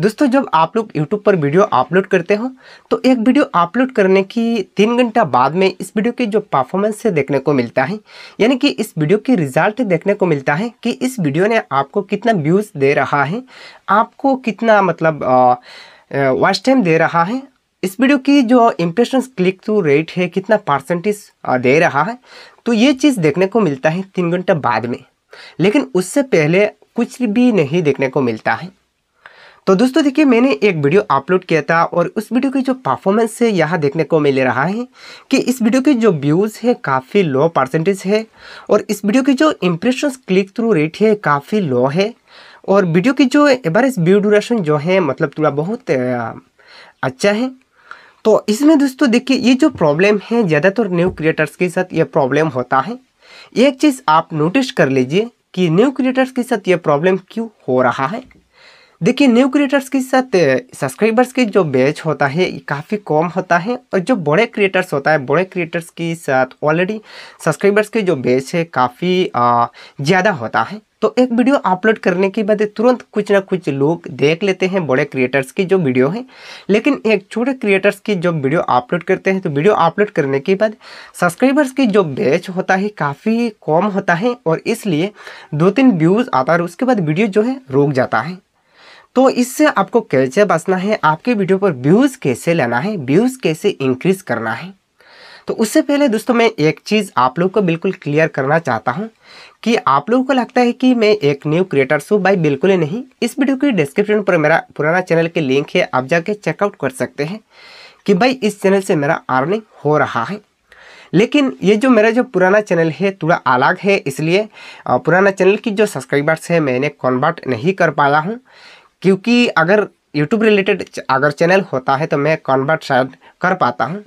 दोस्तों जब आप लोग यूट्यूब पर वीडियो अपलोड करते हो तो एक वीडियो अपलोड करने की तीन घंटा बाद में इस वीडियो की जो परफॉर्मेंस है देखने को मिलता है यानी कि इस वीडियो की रिजल्ट देखने को मिलता है कि इस वीडियो ने आपको कितना व्यूज़ दे रहा है आपको कितना मतलब वॉच टाइम दे रहा है इस वीडियो की जो इम्प्रेशन क्लिक थ्रू रेट है कितना परसेंटेज दे रहा है तो ये चीज़ देखने को मिलता है तीन घंटा बाद में लेकिन उससे पहले कुछ भी नहीं देखने को मिलता है तो दोस्तों देखिए मैंने एक वीडियो अपलोड किया था और उस वीडियो की जो परफॉर्मेंस है यहाँ देखने को मिल रहा है कि इस वीडियो के जो व्यूज़ है काफ़ी लो परसेंटेज है और इस वीडियो की जो इम्प्रेशन क्लिक थ्रू रेट है काफ़ी लो है और वीडियो की जो एवरेज व्यू ड्यूरेशन जो है मतलब थोड़ा बहुत अच्छा है तो इसमें दोस्तों देखिए ये जो प्रॉब्लम है ज़्यादातर न्यू क्रिएटर्स के साथ ये प्रॉब्लम होता है एक चीज़ आप नोटिस कर लीजिए कि न्यू क्रिएटर्स के साथ ये प्रॉब्लम क्यों हो रहा है देखिए न्यू क्रिएटर्स के साथ सब्सक्राइबर्स के जो बैच होता है काफ़ी कम होता है और जो बड़े क्रिएटर्स होता है बड़े क्रिएटर्स के साथ ऑलरेडी सब्सक्राइबर्स के जो बैच है काफ़ी ज़्यादा होता है तो एक वीडियो अपलोड करने के बाद तुरंत कुछ ना कुछ लोग देख लेते हैं बड़े क्रिएटर्स की जो वीडियो है लेकिन एक छोटे क्रिएटर्स की जब वीडियो अपलोड करते हैं तो वीडियो अपलोड करने के बाद सब्सक्राइबर्स की जो बैच होता है काफ़ी कम होता है और इसलिए दो तीन व्यूज़ आता है उसके बाद वीडियो जो है रुक जाता है तो इससे आपको कैसे बचना है आपके वीडियो पर व्यूज़ कैसे लेना है व्यूज़ कैसे इंक्रीज़ करना है तो उससे पहले दोस्तों मैं एक चीज़ आप लोग को बिल्कुल क्लियर करना चाहता हूँ कि आप लोगों को लगता है कि मैं एक न्यू क्रिएटर हूँ भाई बिल्कुल ही नहीं इस वीडियो की डिस्क्रिप्शन पर मेरा पुराना चैनल के लिंक है आप जाके चेकआउट कर सकते हैं कि भाई इस चैनल से मेरा अर्निंग हो रहा है लेकिन ये जो मेरा जो पुराना चैनल है थोड़ा अलग है इसलिए पुराना चैनल की जो सब्सक्राइबर्स है मैंने कन्वर्ट नहीं कर पाया हूँ क्योंकि अगर यूट्यूब रिलेटेड अगर चैनल होता है तो मैं कॉन्वर्ट शायद कर पाता हूँ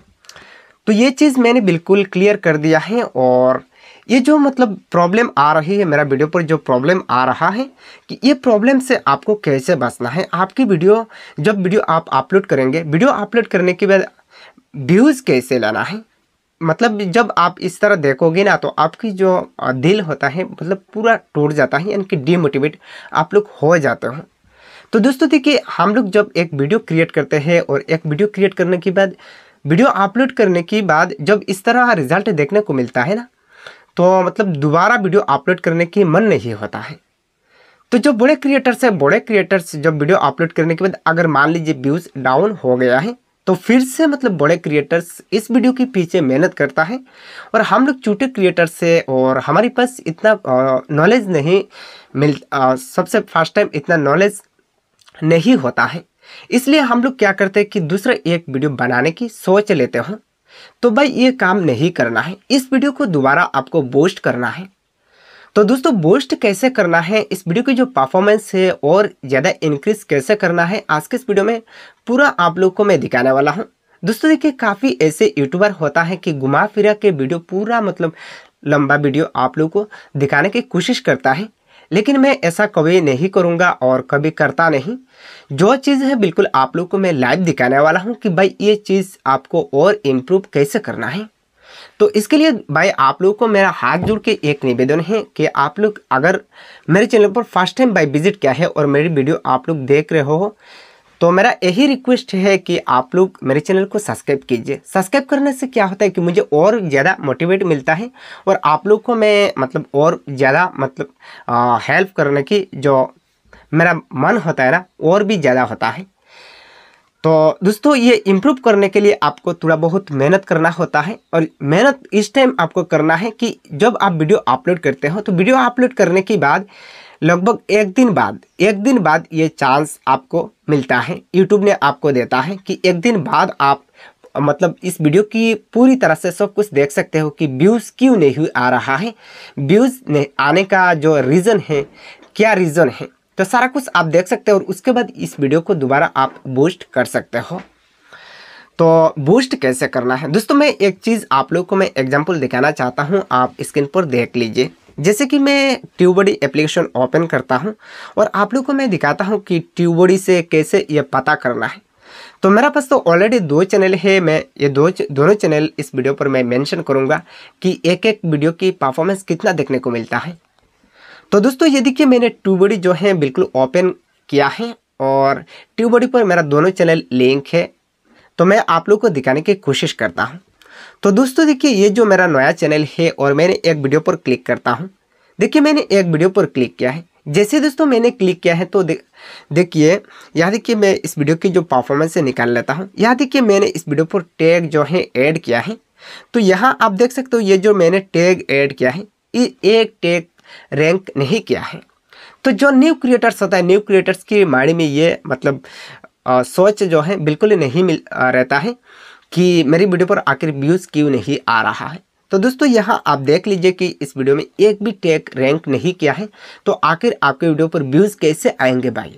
तो ये चीज़ मैंने बिल्कुल क्लियर कर दिया है और ये जो मतलब प्रॉब्लम आ रही है मेरा वीडियो पर जो प्रॉब्लम आ रहा है कि ये प्रॉब्लम से आपको कैसे बचना है आपकी वीडियो जब वीडियो आप अपलोड करेंगे वीडियो अपलोड करने के बाद व्यूज़ कैसे लाना है मतलब जब आप इस तरह देखोगे ना तो आपकी जो दिल होता है मतलब पूरा टूट जाता है यानी कि डीमोटिवेट आप लोग हो जाते हो तो दोस्तों देखिए हम लोग जब एक वीडियो क्रिएट करते हैं और एक वीडियो क्रिएट करने के बाद वीडियो अपलोड करने के बाद जब इस तरह रिजल्ट देखने को मिलता है ना तो मतलब दोबारा वीडियो अपलोड करने की मन नहीं होता है तो जो बड़े क्रिएटर्स हैं बड़े क्रिएटर्स जब वीडियो अपलोड करने के बाद अगर मान लीजिए व्यूज़ डाउन हो गया है तो फिर से मतलब बड़े क्रिएटर्स इस वीडियो के पीछे मेहनत करता है और हम लोग छोटे क्रिएटर्स से और हमारे पास इतना नॉलेज नहीं मिल आ, सबसे फर्स्ट टाइम इतना नॉलेज नहीं होता है इसलिए हम लोग क्या करते हैं कि दूसरा एक वीडियो बनाने की सोच लेते हो तो भाई ये काम नहीं करना है इस वीडियो को दोबारा आपको बोस्ट करना है तो दोस्तों बोस्ट कैसे करना है इस वीडियो की जो परफॉर्मेंस है और ज़्यादा इंक्रीज कैसे करना है आज के इस वीडियो में पूरा आप लोग को मैं दिखाने वाला हूँ दोस्तों देखिए काफ़ी ऐसे यूट्यूबर होता है कि घुमा फिरा के वीडियो पूरा मतलब लंबा वीडियो आप लोग को दिखाने की कोशिश करता है लेकिन मैं ऐसा कभी नहीं करूँगा और कभी करता नहीं जो चीज़ है बिल्कुल आप लोग को मैं लाइव दिखाने वाला हूँ कि भाई ये चीज़ आपको और इम्प्रूव कैसे करना है तो इसके लिए भाई आप लोगों को मेरा हाथ जोड़ के एक निवेदन है कि आप लोग अगर मेरे चैनल पर फर्स्ट टाइम बाई विजिट किया है और मेरी वीडियो आप लोग देख रहे हो तो मेरा यही रिक्वेस्ट है कि आप लोग मेरे चैनल को सब्सक्राइब कीजिए सब्सक्राइब करने से क्या होता है कि मुझे और ज़्यादा मोटिवेट मिलता है और आप लोग को मैं मतलब और ज़्यादा मतलब हेल्प करने की जो मेरा मन होता है ना और भी ज़्यादा होता है तो दोस्तों ये इम्प्रूव करने के लिए आपको थोड़ा बहुत मेहनत करना होता है और मेहनत इस टाइम आपको करना है कि जब आप वीडियो अपलोड करते हो तो वीडियो अपलोड करने के बाद लगभग एक दिन बाद एक दिन बाद ये चांस आपको मिलता है यूट्यूब ने आपको देता है कि एक दिन बाद आप मतलब इस वीडियो की पूरी तरह से सब कुछ देख सकते हो कि व्यूज़ क्यों नहीं आ रहा है व्यूज़ ने आने का जो रीज़न है क्या रीज़न है तो सारा कुछ आप देख सकते हो और उसके बाद इस वीडियो को दोबारा आप बूस्ट कर सकते हो तो बूस्ट कैसे करना है दोस्तों मैं एक चीज़ आप लोग को मैं एग्जाम्पल दिखाना चाहता हूँ आप स्क्रीन पर देख लीजिए जैसे कि मैं ट्यूबडी एप्लीकेशन ओपन करता हूँ और आप लोग को मैं दिखाता हूँ कि ट्यूबडी से कैसे ये पता करना है तो मेरा पास तो ऑलरेडी दो चैनल है मैं ये दो दोनों चैनल इस वीडियो पर मैं मेंशन करूँगा कि एक एक वीडियो की परफॉर्मेंस कितना देखने को मिलता है तो दोस्तों ये देखिए मैंने ट्यूबडी जो है बिल्कुल ओपन किया है और ट्यूबडी पर मेरा दोनों चैनल लिंक है तो मैं आप लोग को दिखाने की कोशिश करता हूँ तो दोस्तों देखिए ये जो मेरा नया चैनल है और मैंने एक वीडियो पर क्लिक करता हूँ देखिए मैंने एक वीडियो पर क्लिक किया है जैसे दोस्तों मैंने क्लिक किया है तो देखिए यहाँ देखिए मैं इस वीडियो की जो परफॉर्मेंस है निकाल लेता हूँ यहाँ देखिए मैंने इस वीडियो पर टैग जो है ऐड किया है तो यहाँ आप देख सकते हो ये जो मैंने टैग ऐड किया है ये एक टैग रैंक नहीं किया है तो जो न्यू क्रिएटर्स होता है न्यू क्रिएटर्स की माड़ी में ये मतलब आ, सोच जो है बिल्कुल नहीं मिल रहता है कि मेरी वीडियो पर आखिर व्यूज़ क्यों नहीं आ रहा है तो दोस्तों यहाँ आप देख लीजिए कि इस वीडियो में एक भी टैग रैंक नहीं किया है तो आखिर आपके वीडियो पर व्यूज़ कैसे आएंगे भाई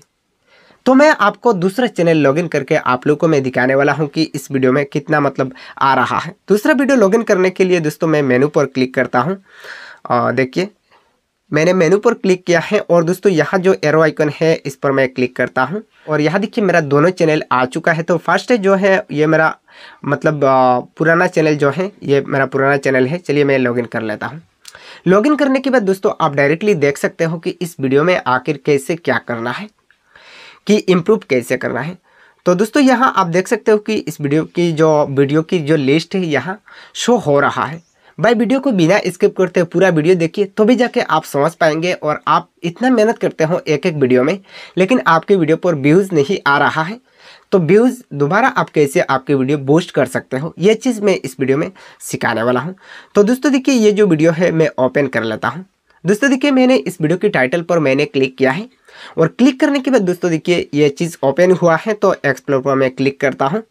तो मैं आपको दूसरा चैनल लॉगिन करके आप लोगों को मैं दिखाने वाला हूँ कि इस वीडियो में कितना मतलब आ रहा है दूसरा वीडियो लॉगिन करने के लिए दोस्तों मैं मेनू पर क्लिक करता हूँ देखिए मैंने मेनू पर क्लिक किया है और दोस्तों यहाँ जो एरो आइकन है इस पर मैं क्लिक करता हूँ और यहाँ देखिए मेरा दोनों चैनल आ चुका है तो फर्स्ट जो है ये मेरा मतलब पुराना चैनल जो है ये मेरा पुराना चैनल है चलिए मैं लॉगिन कर लेता हूँ लॉगिन करने के बाद दोस्तों आप डायरेक्टली देख सकते हो कि इस वीडियो में आखिर कैसे क्या करना है कि इम्प्रूव कैसे करना है तो दोस्तों यहाँ आप देख सकते हो कि इस वीडियो की जो वीडियो की जो लिस्ट है यहाँ शो हो रहा है भाई वीडियो को बिना स्किप करते हुए पूरा वीडियो देखिए तो भी जाके आप समझ पाएंगे और आप इतना मेहनत करते हो एक एक वीडियो में लेकिन आपके वीडियो पर व्यूज़ नहीं आ रहा है तो व्यूज़ दोबारा आप कैसे आपके वीडियो बूस्ट कर सकते हो ये चीज़ मैं इस वीडियो में सिखाने वाला हूँ तो दोस्तों देखिए ये जो वीडियो है मैं ओपन कर लेता हूँ दोस्तों देखिए मैंने इस वीडियो के टाइटल पर मैंने क्लिक किया है और क्लिक करने के बाद दोस्तों देखिए ये चीज़ ओपन हुआ है तो एक्सप्लोर पर मैं क्लिक करता हूँ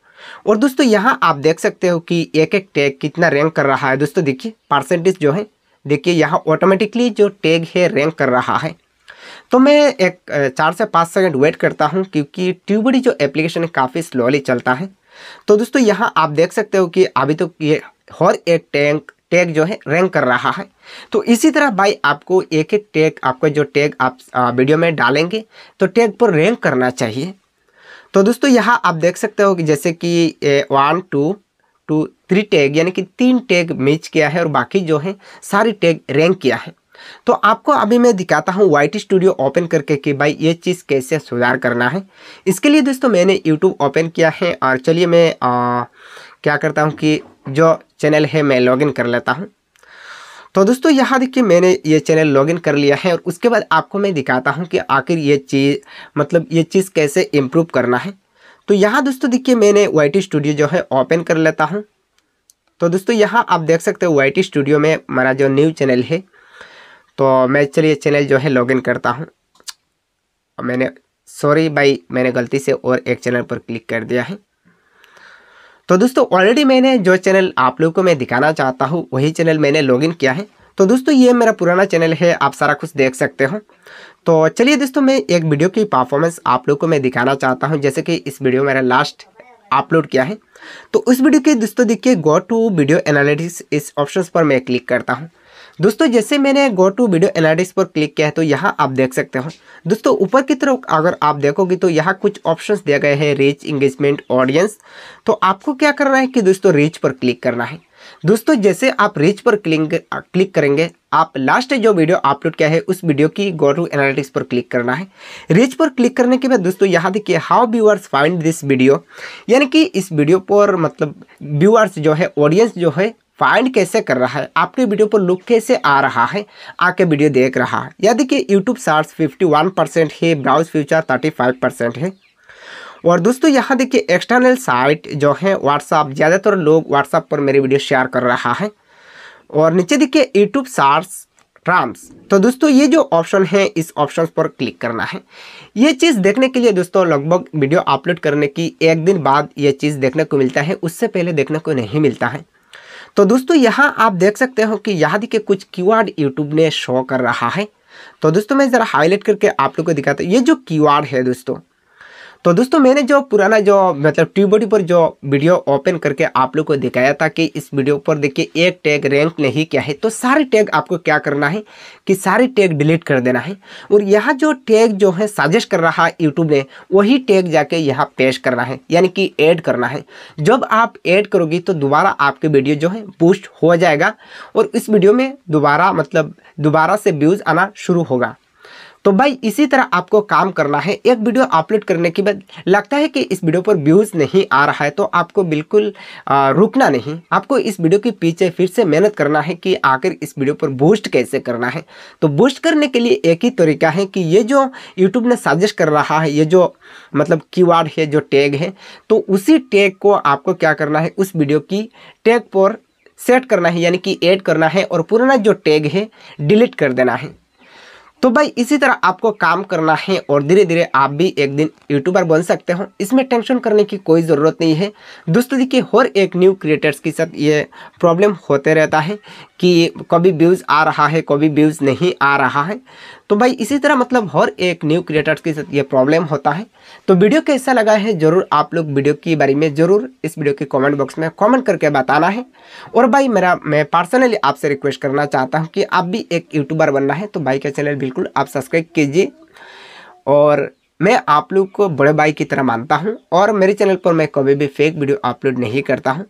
और दोस्तों यहाँ आप देख सकते हो कि एक एक टैग कितना रैंक कर रहा है दोस्तों देखिए परसेंटेज जो है देखिए यहाँ ऑटोमेटिकली जो टैग है रैंक कर रहा है तो मैं एक चार से पाँच सेकंड वेट करता हूँ क्योंकि ट्यूबड़ी जो एप्लीकेशन है काफ़ी स्लोली चलता है तो दोस्तों यहाँ आप देख सकते हो कि अभी तो ये हर एक टैंक टैग जो है रैंक कर रहा है तो इसी तरह भाई आपको एक एक टैग आपका जो टैग आप वीडियो में डालेंगे तो टैग पर रैंक करना चाहिए तो दोस्तों यहाँ आप देख सकते हो कि जैसे कि one two two three tag यानी कि तीन टैग मैच किया है और बाकी जो है सारी टैग रैंक किया है तो आपको अभी मैं दिखाता हूँ वाइट स्टूडियो ओपन करके कि भाई ये चीज़ कैसे सुधार करना है इसके लिए दोस्तों मैंने यूट्यूब ओपन किया है और चलिए मैं आ, क्या करता हूँ कि जो चैनल है मैं लॉगिन कर लेता हूँ तो दोस्तों यहाँ देखिए मैंने ये चैनल लॉगिन कर लिया है और उसके बाद आपको मैं दिखाता हूँ कि आखिर ये चीज़ मतलब ये चीज़ कैसे इम्प्रूव करना है तो यहाँ दोस्तों देखिए मैंने वाई स्टूडियो जो है ओपन कर लेता हूँ तो दोस्तों यहाँ आप देख सकते हो वाई स्टूडियो में हमारा जो न्यू चैनल है तो मैं चलिए चैनल जो है लॉगिन करता हूँ मैंने सॉरी भाई मैंने गलती से और एक चैनल पर क्लिक कर दिया है तो दोस्तों ऑलरेडी मैंने जो चैनल आप लोग को मैं दिखाना चाहता हूँ वही चैनल मैंने लॉगिन किया है तो दोस्तों ये मेरा पुराना चैनल है आप सारा कुछ देख सकते हो तो चलिए दोस्तों मैं एक वीडियो की परफॉर्मेंस आप लोग को मैं दिखाना चाहता हूँ जैसे कि इस वीडियो मेरा लास्ट अपलोड किया है तो उस वीडियो के दोस्तों देखिए गो टू वीडियो एनालिटिक्स इस ऑप्शंस पर मैं क्लिक करता हूँ दोस्तों जैसे मैंने गो टू वीडियो एनालिटिक्स पर क्लिक किया है तो यहाँ आप देख सकते हो दोस्तों ऊपर की तरफ अगर आप देखोगे तो यहाँ कुछ ऑप्शंस दिए गए हैं रीच इंगेजमेंट ऑडियंस तो आपको क्या करना है कि दोस्तों रीच पर क्लिक करना है दोस्तों जैसे आप रीच पर क्लिक क्लिक करेंगे आप लास्ट जो वीडियो अपलोड किया है उस वीडियो की गो टू एनालिटिक्स पर क्लिक करना है रीच पर क्लिक करने के बाद दोस्तों यहाँ देखिए how viewers find this video यानी कि इस वीडियो पर मतलब व्यूअर्स जो है ऑडियंस जो है फाइंड कैसे कर रहा है आपके वीडियो पर लुक कैसे आ रहा है आके वीडियो देख रहा है यदि कि यूट्यूब फिफ्टी वन परसेंट है ब्राउज फ्यूचर फाइव परसेंट है और दोस्तों यहाँ देखिए एक्सटर्नल साइट जो है व्हाट्सअप ज़्यादातर लोग व्हाट्सअप पर मेरी वीडियो शेयर कर रहा है और नीचे देखिए यूट्यूब सार्स ट्राम्स तो दोस्तों ये जो ऑप्शन है इस ऑप्शन पर क्लिक करना है ये चीज़ देखने के लिए दोस्तों लगभग वीडियो अपलोड करने की एक दिन बाद ये चीज़ देखने को मिलता है उससे पहले देखने को नहीं मिलता है तो दोस्तों यहाँ आप देख सकते हो कि यहाँ के कुछ कीवर्ड यूट्यूब ने शो कर रहा है तो दोस्तों मैं ज़रा हाईलाइट करके आप लोग को दिखाता हूँ ये जो कीवर्ड है दोस्तों तो दोस्तों मैंने जो पुराना जो मतलब ट्यूबोडी पर जो वीडियो ओपन करके आप लोग को दिखाया था कि इस वीडियो पर देखिए एक टैग रैंक नहीं क्या है तो सारे टैग आपको क्या करना है कि सारे टैग डिलीट कर देना है और यहाँ जो टैग जो है सजेस्ट कर रहा है यूट्यूब ने वही टैग जाके यहाँ पेश करना है यानी कि ऐड करना है जब आप ऐड करोगे तो दोबारा आपके वीडियो जो है बूस्ट हो जाएगा और इस वीडियो में दोबारा मतलब दोबारा से व्यूज़ आना शुरू होगा तो भाई इसी तरह आपको काम करना है एक वीडियो अपलोड करने के बाद लगता है कि इस वीडियो पर व्यूज़ नहीं आ रहा है तो आपको बिल्कुल आ, रुकना नहीं आपको इस वीडियो के पीछे फिर से मेहनत करना है कि आखिर इस वीडियो पर बूस्ट कैसे करना है तो बूस्ट करने के लिए एक ही तरीका है कि ये जो यूट्यूब ने सजेस्ट कर रहा है ये जो मतलब की है जो टैग है तो उसी टैग को आपको क्या करना है उस वीडियो की टैग पर सेट करना है यानी कि ऐड करना है और पुराना जो टैग है डिलीट कर देना है तो भाई इसी तरह आपको काम करना है और धीरे धीरे आप भी एक दिन यूट्यूबर बन सकते हो इसमें टेंशन करने की कोई ज़रूरत नहीं है दोस्तों देखिए हर एक न्यू क्रिएटर्स के साथ ये प्रॉब्लम होते रहता है कि कभी व्यूज़ आ रहा है कभी व्यूज़ नहीं आ रहा है तो भाई इसी तरह मतलब हर एक न्यू क्रिएटर्स के साथ ये प्रॉब्लम होता है तो वीडियो कैसा लगा है ज़रूर आप लोग वीडियो के बारे में ज़रूर इस वीडियो के कमेंट बॉक्स में कमेंट करके बताना है और भाई मेरा मैं पर्सनली आपसे रिक्वेस्ट करना चाहता हूँ कि आप भी एक यूट्यूबर बनना है तो भाई का चैनल बिल्कुल आप सब्सक्राइब कीजिए और मैं आप लोग को बड़े भाई की तरह मानता हूँ और मेरे चैनल पर मैं कभी भी फेक वीडियो अपलोड नहीं करता हूँ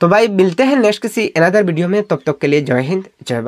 तो भाई मिलते हैं नेक्स्ट किसी अनदर वीडियो में तब तक के लिए जय हिंद जय भारत